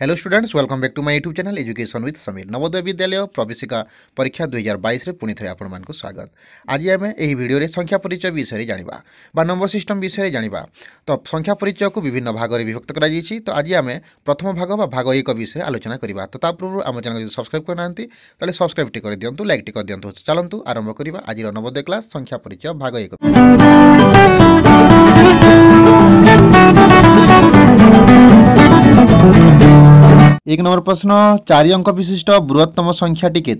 hello students welcome back to my YouTube channel education with Sameer Navodaya Vidyalaya ପ୍ରବେଶିକା ପରୀକ୍ଷା ଦୁଇହଜାର ବାଇଶରେ ପୁଣି ଥରେ ଆପଣମାନଙ୍କୁ ସ୍ୱାଗତ ଆଜି ଆମେ ଏହି ଭିଡ଼ିଓରେ ସଂଖ୍ୟା ପରିଚୟ ବିଷୟରେ ଜାଣିବା ବା ନମ୍ବର ସିଷ୍ଟମ୍ ବିଷୟରେ ଜାଣିବା ତ ସଂଖ୍ୟା ପରିଚୟକୁ ବିଭିନ୍ନ ଭାଗରେ ବିଭକ୍ତ କରାଯାଇଛି ତ ଆଜି ଆମେ ପ୍ରଥମ ଭାଗ ବା ଭାଗ ଏକ ବିଷୟରେ ଆଲୋଚନା କରିବା ତ ତା ପୂର୍ବରୁ ଆମ ଚ୍ୟାନେଲ୍ ଯଦି ସବସ୍କ୍ରାଇବ୍ କରିନାହାନ୍ତି ତାହେଲେ ସବସ୍କ୍ରାଇବ୍ଟି କରିଦିଅନ୍ତୁ ଲାଇକ୍ଟି କରିଦିଅନ୍ତୁ ଚାଲନ୍ତୁ ଆରମ୍ଭ କରିବା ଆଜିର ନବୋଦୟ କ୍ଲାସ୍ ସଂଖ୍ୟା ପରିଚୟ ଭାଗ ଏକ एक नंबर प्रश्न चारि अंक विशिष्ट बृहत्तम संख्याटी के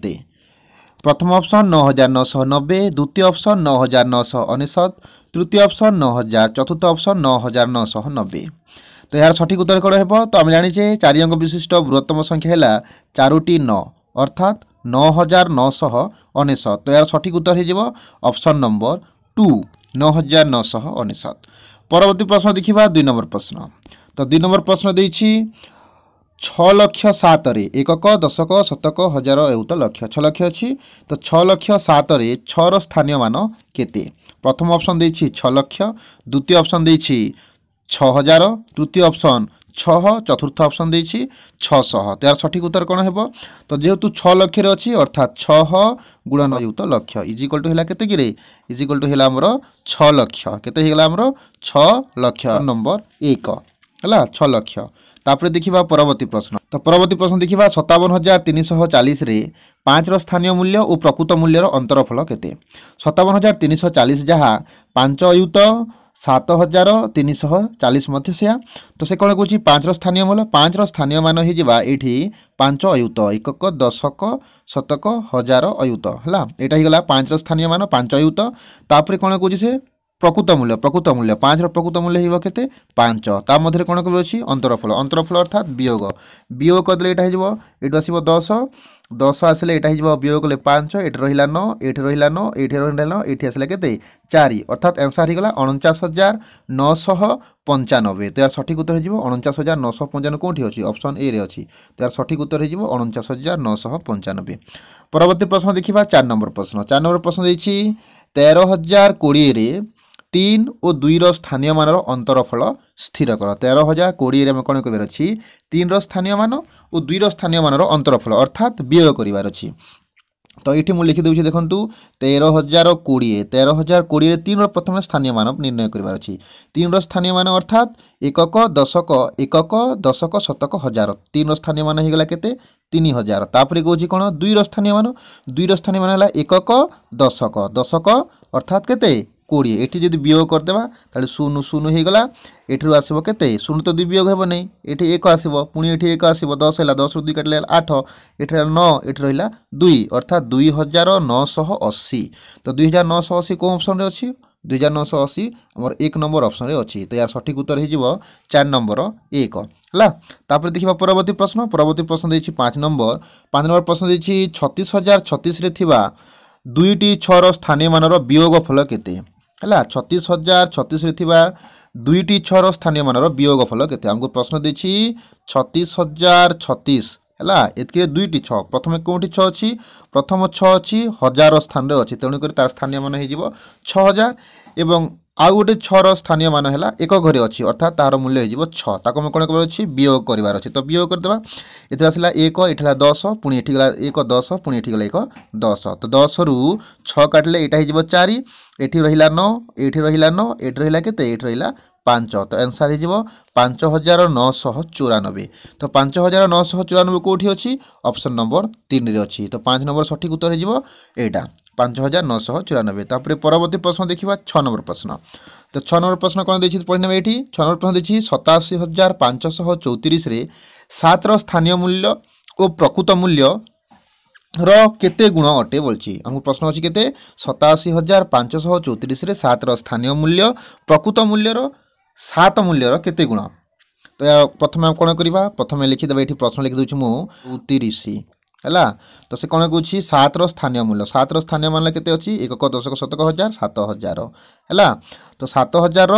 प्रथम अप्सन नौ हज़ार नौ सौ नब्बे द्वितीय ऑप्शन नौ हज़ार नौश सौ अनेशत तृतीय अप्सन नौ हज़ार चतुर्थ अप्सन नौ हज़ार नौ सौ नब्बे तो यार सठिक उत्तर कौन हो तो आम जाने चारि अंक विशिष्ट बृहत्तम संख्या है चारोटी न अर्थात नौ हज़ार नौ सौ अनेशत तो यार सठिक उत्तर हो नंबर टू नौ हज़ार नौ अनेशत परवर्ती प्रश्न देखा दुई नंबर प्रश्न तो दुई नंबर प्रश्न देखिए ଛଅ ଲକ୍ଷ ସାତରେ ଏକକ ଦଶକ ଶତକ ହଜାର ଏଉତ ଲକ୍ଷ ଛଅ ଲକ୍ଷ ଅଛି ତ ଛଅ ଲକ୍ଷ ସାତରେ ଛଅର ସ୍ଥାନୀୟ ମାନ କେତେ ପ୍ରଥମ ଅପସନ୍ ଦେଇଛି ଛଅ ଲକ୍ଷ ଦ୍ୱିତୀୟ ଅପସନ୍ ଦେଇଛି ଛଅ ହଜାର ତୃତୀୟ ଅପସନ୍ ଛଅ ଚତୁର୍ଥ ଅପସନ୍ ଦେଇଛି ଛଅଶହ ତାର ସଠିକ୍ ଉତ୍ତର କ'ଣ ହେବ ତ ଯେହେତୁ ଛଅ ଲକ୍ଷରେ ଅଛି ଅର୍ଥାତ୍ ଛଅ ଗୁଣ ନଯୁକ୍ତ ଲକ୍ଷ ଇଜିକ୍ୱାଲ୍ ଟୁ ହେଲା କେତେ କିରେ ଇଜିକ୍ୱାଲ୍ ଟୁ ହେଲା ଆମର ଛଅ ଲକ୍ଷ କେତେ ହେଇଗଲା ଆମର ଛଅ ଲକ୍ଷ ନମ୍ବର ଏକ ହେଲା ଛଅ ଲକ୍ଷ ତାପରେ ଦେଖିବା ପରବର୍ତ୍ତୀ ପ୍ରଶ୍ନ ତ ପରବର୍ତ୍ତୀ ପ୍ରଶ୍ନ ଦେଖିବା ସତାବନ ହଜାର ତିନିଶହ ଚାଳିଶରେ ପାଞ୍ଚର ସ୍ଥାନୀୟ ମୂଲ୍ୟ ଓ ପ୍ରକୃତ ମୂଲ୍ୟର ଅନ୍ତରଫଳ କେତେ ସତାବନ ହଜାର ତିନିଶହ ଚାଳିଶ ଯାହା ପାଞ୍ଚ ଅୟୁତ সাত হাজার তিনশহ চালিশ মধ্যে সেয়া তো সে কোণ কুচি পাঁচর স্থানীয় মূল পাঁচর স্থানীয় মান হয়ে যা এইটি পাঁচ অয়ুত একক দশক শতক হাজার অয়ুত হল এটা হয়ে গলা পাঁচর স্থানীয় মান পাঁচ অয়ুত তাপরে কোণ কুচি সে প্রকৃত মূল্য প্রকৃত মূল্য পাঁচর প্রকৃত মূল্য হইব কেতে পাঁচ তা মধ্যে কোণ কবি রয়েছে অন্তরফল অন্তরফল অর্থাৎ বিয়োগ বিয়োগ কলে এটা হইব এটু আসব দশ দশ আসলে এটা হইব বিয়োগ কলে পাঁচ এটি রহিলা ন এটি রহিলা ন এটি রহিলা ন এটি আসলে কেতে চারি অর্থাৎ আনসার হয়ে গেল অনচাশ হাজার নশ পঞ্চানবে তো এর সঠিক উত্তর হয়ে অনচাশ হাজার নশ পঞ্চানব্বই কোটি অছি অপশন এ রে অছি তো এর সঠিক উত্তর হয়ে অনচাশ হাজার নশ পঞ্চানব্বই পরবর্তী প্রশ্ন দেখা চার নম্বর প্রশ্ন চার নম্বর প্রশ্ন দিয়েছি তের হাজার কোড়িয়ে তিন ও দুইর স্থানীয় মানর অন্তরফল স্থির কর তের হাজার কোড়িয়ে আমি কোণ করবার অছি তিনর স্থানীয় মান ও দুইর স্থানীয় মানর অন্তরফল অর্থাৎ বিয়োগ করবার অছি তো এটি মু লিখি দেছি দেখুন তের হাজার কোড়িয়ে তের হাজার কোড়িয়ে তিনর প্রথমে স্থানীয় মান নির্ণয় করবার অছি তিনর স্থানীয় মান অর্থাৎ একক দশক একক দশক শতক হাজার তিনর স্থানীয় মান হয়ে গেল কেতে ତିନି ହଜାର ତାପରେ କହୁଛି କ'ଣ ଦୁଇର ସ୍ଥାନୀୟ ମାନ ଦୁଇର ସ୍ଥାନୀୟ ମାନ ହେଲା ଏକକ ଦଶକ ଦଶକ ଅର୍ଥାତ୍ କେତେ কোড়িয়ে এটি যদি বিয়োগ କରିଦେବା ତାହେଲେ ଶୂନ ଶୂନ ହେଇଗଲା ଏଠିରୁ ଆସିବ କେତେ ଶୂନ ତ ଦୁଇ ବିୟୋଗ ହେବ ନାହିଁ ଏଠି ଏକ ଆସିବ ପୁଣି ଏଠି ଏକ ଆସିବ ଦଶ ହେଲା ଦଶରୁ ଦୁଇ କାଟିଲେ ଆଠ ଏଠି ହେଲା ନଅ ଏଠି ରହିଲା ଦୁଇ ଅର୍ଥାତ୍ ଦୁଇ ହଜାର ନଅଶହ ଅଶୀ ତ ଦୁଇ ହଜାର ନଅଶହ ଅଶୀ କେଉଁ ଅପସନ୍ରେ ଅଛି ଦୁଇ ହଜାର ନଅଶହ ଅଶୀ ଆମର ଏକ ନମ୍ବର ଅପସନ୍ରେ ଅଛି ତ ଏହାର ସଠିକ୍ ଉତ୍ତର ହେଇଯିବ ଚାରି ନମ୍ବର ଏକ ହେଲା ତାପରେ ଦେଖିବା ପରବର୍ତ୍ତୀ ପ୍ରଶ୍ନ ପରବର୍ତ୍ତୀ ପ୍ରଶ୍ନ ଦେଇଛି ପାଞ୍ଚ ନମ୍ବର ପାଞ୍ଚ ନମ୍ବର ପ୍ରଶ୍ନ ଦେଇଛି ଛତିଶ ହଜାର ଛତିଶରେ ଥିବା ଦୁଇଟି ଛଅର ସ୍ଥାନୀୟ ମାନର ବିୟୋଗ ଫଳ କେତେ ହେଲା ଛତିଶ ହଜାର ଛତିଶରେ ଥିବା ଦୁଇଟି ଛଅର ସ୍ଥାନୀୟ ମାନର ବିୟୋଗ ଫଲ କେତେ ଆମକୁ ପ୍ରଶ୍ନ ଦେଇଛି ଛତିଶ ହଜାର ଛତିଶ ହେଲା ଏତିକିରେ ଦୁଇଟି ଛଅ ପ୍ରଥମେ କେଉଁଠି ଛଅ ଅଛି ପ୍ରଥମ ଛଅ ଅଛି ହଜାର ସ୍ଥାନରେ ଅଛି ତେଣୁକରି ତା'ର ସ୍ଥାନୀୟ ମାନ ହେଇଯିବ ଛଅ ହଜାର ଏବଂ আউ গোটে ছর স্থানীয় মান হল এক ঘরে অছি অর্থাৎ তার মূল্য হয়ে যাব ছ তা আমি কোণ করবার অছি বিয়োগ করবার অছি তো বিয়োগ করে করেদেবা এতে আসলা এক এটি হল দশ পুঁ এটি গলা এক দশ পুঁ এটি গলা এক দশ তো দশ রু ছ কাটলে এটা হয়ে যাব চারি এটি রহিলা ন এটি রহিলা ন এটি রহিলা কেতে এটি রহিলা ପାଞ୍ଚ ତ ଆନ୍ସର୍ ହେଇଯିବ ପାଞ୍ଚ ହଜାର ନଅଶହ ଚଉରାନବେ ତ ପାଞ୍ଚ ହଜାର ନଅଶହ ଚଉରାନବେ କେଉଁଠି ଅଛି ଅପସନ୍ ନମ୍ବର ତିନିରେ ଅଛି পাঁচ নম্বর সঠিক উত্তর হয়ে যাব এইটা ପାଞ୍ଚ ହଜାର ନଅଶହ ଚଉରାନବେ ତାପରେ ପରବର୍ତ୍ତୀ ପ୍ରଶ୍ନ ଦେଖିବା ଛଅ ନମ୍ବର ପ୍ରଶ୍ନ ତ ଛଅ ନମ୍ବର ପ୍ରଶ୍ନ କ'ଣ ଦେଇଛନ୍ତି ପଢ଼ିନେବେ ଏଇଠି ଛଅ ନମ୍ବର ପ୍ରଶ୍ନ ଦେଇଛି ସତାଅଶୀ ହଜାର ପାଞ୍ଚଶହ ଚଉତିରିଶରେ ସାତର ସ୍ଥାନୀୟ ମୂଲ୍ୟ ଓ ପ୍ରକୃତ ମୂଲ୍ୟର କେତେ ଗୁଣ ଅଟେ ବୋଲଛି ଆମକୁ ପ୍ରଶ୍ନ ଅଛି କେତେ ସତାଅଶୀ ହଜାର ପାଞ୍ଚଶହ ଚଉତିରିଶରେ ସାତର ସ୍ଥାନୀୟ ମୂଲ୍ୟ ପ୍ରକୃତ ମୂଲ୍ୟର ସାତ ମୂଲ୍ୟର କେତେ ଗୁଣ ତ ଏହା ପ୍ରଥମେ ଆମେ କ'ଣ କରିବା ପ୍ରଥମେ ଲେଖିଦେବା ଏଇଠି ପ୍ରଶ୍ନ ଲେଖିଦେଉଛି ମୁଁ ଚଉତିରିଶ ହେଲା ତ ସେ କ'ଣ କହୁଛି ସାତର ସ୍ଥାନୀୟ ମୂଲ୍ୟ ସାତର ସ୍ଥାନୀୟ ମୂଲ୍ୟ କେତେ ଅଛି ଏକକ ଦଶକ ଶତକ ହଜାର ସାତ ହଜାର ହେଲା ତ ସାତ ହଜାରର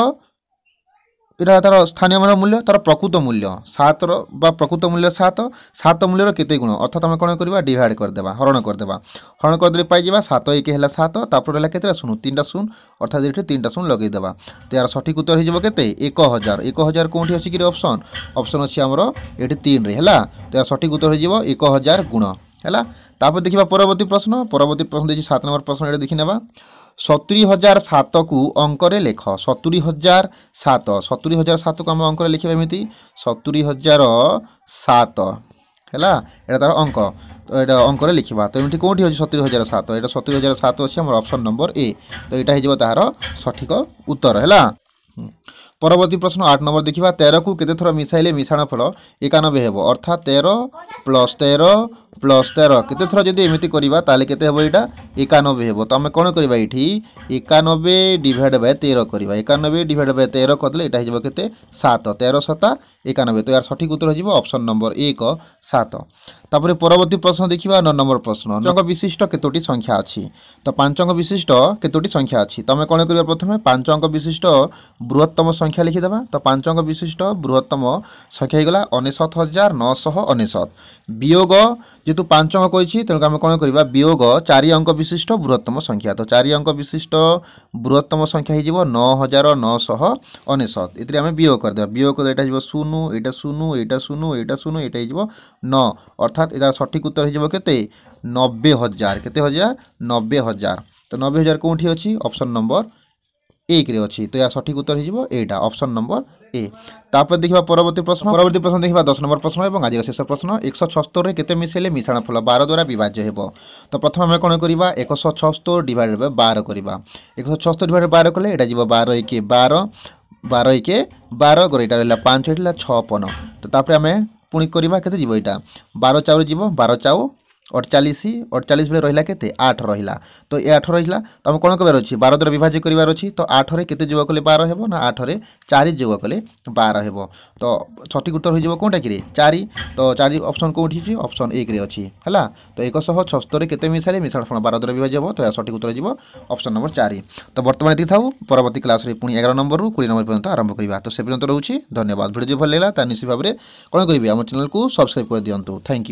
এটা তার স্থানীয় মান মূল্য তার প্রকৃত মূল্য সাতর বা প্রকৃত মূল্য সাত সাত মূল্যর কেতে গুণ অর্থাৎ আমি কোণ করবা ডিভাইড করেদেবা হরণ করেদেবা হরণ করেদেলে পাইযা সাত এক হল সাত তাপরে হল কেতে শূন্য তিনটা শূন্য অর্থাৎ এটি তিনটা শূন্য লগাইদেবা তার সঠিক উত্তর হয়ে যাব কেতে এক হাজার এক হাজার কোটি অছি কি অপসন অপসন অছি আমার এটি তিনরে হল তো এর সঠিক উত্তর হয়ে যাব এক হাজার গুণ হল তাপরে দেখা পরবর্তী প্রশ্ন পরবর্তী প্রশ্ন দিয়েছি সাত নম্বর প্রশ্ন এটা দেখি নেবা ସତୁରି ହଜାର ସାତକୁ ଅଙ୍କରେ ଲେଖ ସତୁରି ହଜାର ସାତ ସତୁରି ହଜାର ସାତକୁ ଆମେ ଅଙ୍କରେ ଲେଖିବା ଏମିତି ସତୁରି ହଜାର ସାତ ହେଲା ଏଇଟା ତା'ର ଅଙ୍କ ତ ଏଇଟା ଅଙ୍କରେ ଲେଖିବା ତ ଏମିତି କେଉଁଠି ଅଛି ସତୁରି ହଜାର ସାତ ଏଇଟା ସତୁରି ହଜାର ସାତ ଅଛି ଆମର ଅପସନ୍ ନମ୍ବର ଏ ତ ଏଇଟା ହେଇଯିବ ତାହାର ସଠିକ ଉତ୍ତର ହେଲା ପରବର୍ତ୍ତୀ ପ୍ରଶ୍ନ ଆଠ ନମ୍ବର ଦେଖିବା ତେରକୁ କେତେ ଥର ମିଶାଇଲେ ମିଶାଣ ଫଳ ଏକାନବେ ହେବ ଅର୍ଥାତ୍ ତେର ପ୍ଲସ୍ ତେର প্লস তের কেতেথর যদি এমিতি করা তাহলে কেতে হব এটা একানবে হব তো আমি কোণ করা এটি একানবে ডিভাইড বাই তের করা একানবে ডিভাইড বাই তের কলে এটা হয়ে কেতে সাত তের সতা একানবে তো এর সঠিক উত্তর হয়ে অপশন নম্বর এক সাত তাপরে পরবর্তী প্রশ্ন দেখা ন নম্বর প্রশ্ন অঙ্ক বিশিষ্ট কেতোটি সংখ্যা অছি তো পাঁচ অঙ্ক বিশিষ্ট কেতোটি সংখ্যা অছি তুমি কোণ করা প্রথমে পাঁচ অঙ্ক বিশিষ্ট বৃহত্তম সংখ্যা লিখিদেবা তো পাঁচ অঙ্ক বিশিষ্ট বৃহত্তম সংখ্যা হয়ে গলা অনেশত হাজার নশহ অনেশত বিয়োগ যেহেতু ପାଞ୍ଚ অঙ্ক କହିଛି ତେଣୁ ଆମେ କ'ଣ କରିବା ବିୟୋଗ ଚାରି ଅଙ୍କ ବିଶିଷ୍ଟ ବୃହତ୍ତମ ସଂଖ୍ୟା ତ ଚାରି ଅଙ୍କ ବିଶିଷ୍ଟ ବୃହତ୍ତମ ସଂଖ୍ୟା ହେଇଯିବ ନଅ ହଜାର ନଅଶହ ଅନେଶତ ଏଥିରେ ଆମେ ବିୟୋଗ କରିଦେବା ବିୟୋଗ କଲେ ଏଇଟା ହେଇଯିବ ଶୂନ ଏଇଟା ଶୂନ ଏଇଟା ଶୂନ ଏଇଟା ଶୂନ ଏଇଟା ହେଇଯିବ ନଅ ଅର୍ଥାତ ଏଇଟା ସଠିକ୍ ଉତ୍ତର ହେଇଯିବ କେତେ ନବେ ହଜାର କେତେ ହଜାର ନବେ ହଜାର ତ ନବେ ହଜାର କେଉଁଠି ଅଛି ଅପସନ୍ ନମ୍ବର ଏକରେ ଅଛି ତ ଏହା ସଠିକ୍ ଉତ୍ତର ହୋଇଯିବ ଏଇଟା ଅପସନ୍ ନମ୍ବର ଏ ତାପରେ ଦେଖିବା ପରବର୍ତ୍ତୀ ପ୍ରଶ୍ନ ପରବର୍ତ୍ତୀ ପ୍ରଶ୍ନ ଦେଖିବା ଦଶ ନମ୍ବର ପ୍ରଶ୍ନ ଏବଂ ଆଜିର ଶେଷ ପ୍ରଶ୍ନ ଏକଶହ ଛସ୍ତୋରରେ କେତେ ମିଶାଇଲେ ମିଶାଣ ଫୁଲ ବାର ଦ୍ୱାରା ବିଭାଜ୍ୟ ହେବ ତ ପ୍ରଥମେ ଆମେ କ'ଣ କରିବା ଏକଶହ ଛସ୍ତୋର ଡିଭାଇଡ଼ ବାଇ ବାର କରିବା ଏକଶହ ଛସ୍ତୋର ଡିଭାଇଡ଼ ବାର କଲେ ଏଇଟା ଯିବ ବାର ଏକେ ବାର ବାର ଏକେ ବାର କରି ଏଇଟା ରହିଲା ପାଞ୍ଚ ଏଇଟା ଛପନ ତ ତାପରେ ଆମେ ପୁଣି କରିବା କେତେ ଯିବ ଏଇଟା ବାର ଚାଉରେ ଯିବ ବାର ଚାଉ ଅଠଚାଳିଶ ଅଠଚାଳିଶ ବେଳେ ରହିଲା କେତେ ଆଠ ରହିଲା ତ ଏ ଆଠ ରହିଲା ତ ଆମେ କ'ଣ କରିବାର ଅଛି ବାର ଦ୍ୱାରା ବିଭାଜ୍ୟ କରିବାର ଅଛି ତ ଆଠରେ କେତେ ଯୋଗ କଲେ ବାର ହେବ ନା ଆଠରେ ଚାରି ଯୋଗ କଲେ ବାର ହେବ ତ ସଠିକ୍ ଉତ୍ତର ହୋଇଯିବ କେଉଁଟାକିରେ ଚାରି ତ ଚାରି ଅପସନ୍ କେଉଁଠି ଅଛି ଅପସନ୍ ଏକରେ ଅଛି ହେଲା ତ ଏକ ଶହ ଛସ୍ତରରେ କେତେ ମିଶାଇଲେ ମିଶାଣ ଶୁଣ ବାର ଦ୍ୱାରା ବିଭାଜ୍ୟ ହେବ ତ ଏହା ସଠିକ୍ ଉତ୍ତର ଯିବ ଅପସନ୍ ନମ୍ବର ଚାରି ତ ବର୍ତ୍ତମାନ ଏତିକି ଥାଉ ପରବର୍ତ୍ତୀ କ୍ଲାସ୍ରେ ପୁଣି ଏଗାର ନମ୍ବରରୁ କୋଡ଼ିଏ ନମ୍ବର ପର୍ଯ୍ୟନ୍ତ ଆରମ୍ଭ କରିବା ତ ସେ ପର୍ଯ୍ୟନ୍ତ ରହୁଛି ଧନ୍ୟବାଦ ଭିଡ଼ିଓ ଯଦି ଭଲ ଲାଗିଲା ତା ନିଶ୍ଚିତ ଭାବରେ କ'ଣ କରିବେ ଆମ ଚ୍ୟାନେଲକୁ ସବସ୍କ୍ରାଇବ୍ କରିଦିଅନ୍ତୁ ଥ୍ୟାଙ୍କ ୟୁ